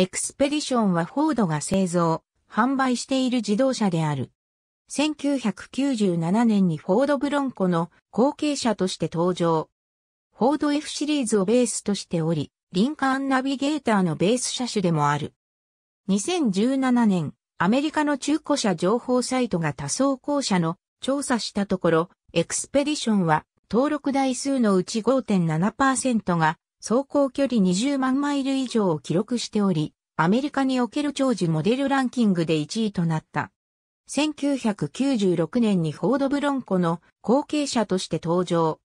エクスペディションはフォードが製造、販売している自動車である。1997年にフォードブロンコの後継者として登場。フォード F シリーズをベースとしており、リンカーンナビゲーターのベース車種でもある。2017年、アメリカの中古車情報サイトが多層校舎の調査したところ、エクスペディションは登録台数のうち5.7%が走行距離20万マイル以上を記録しており、アメリカにおける長寿モデルランキングで1位となった。1996年にフォードブロンコの後継者として登場。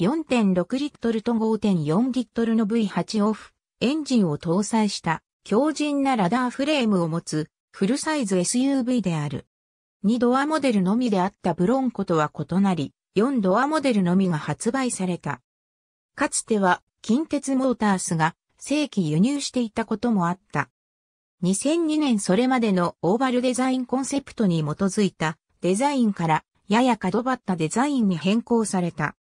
4.6リットルと5.4リットルの V8 オフ、エンジンを搭載した強靭なラダーフレームを持つフルサイズ SUV である。2ドアモデルのみであったブロンコとは異なり、4ドアモデルのみが発売された。かつては近鉄モータースが正規輸入していたこともあった。2002年それまでのオーバルデザインコンセプトに基づいたデザインからやや角張ったデザインに変更された。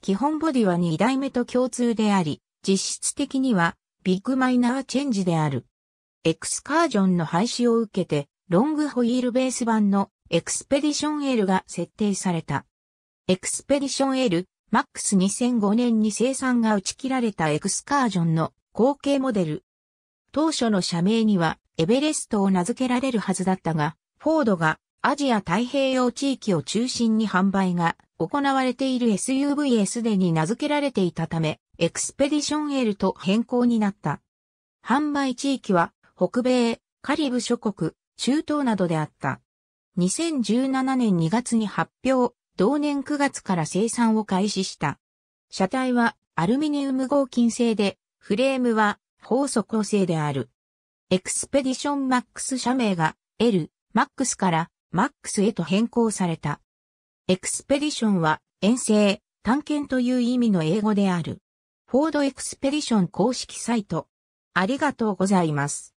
基本ボディは2代目と共通であり、実質的にはビッグマイナーチェンジである。エクスカージョンの廃止を受けて、ロングホイールベース版のエクスペディション L が設定された。エクスペディション L マックス2005年に生産が打ち切られたエクスカージョンの後継モデル。当初の社名にはエベレストを名付けられるはずだったが、フォードがアジア太平洋地域を中心に販売が行われている SUV へすでに名付けられていたため、エクスペディション L と変更になった。販売地域は北米、カリブ諸国、中東などであった。2017年2月に発表、同年9月から生産を開始した。車体はアルミニウム合金製で、フレームは法素構成である。エクスペディションマックス社名が L、マックスからマックスへと変更された。エクスペディションは遠征、探検という意味の英語である。フォードエクスペディション公式サイト。ありがとうございます。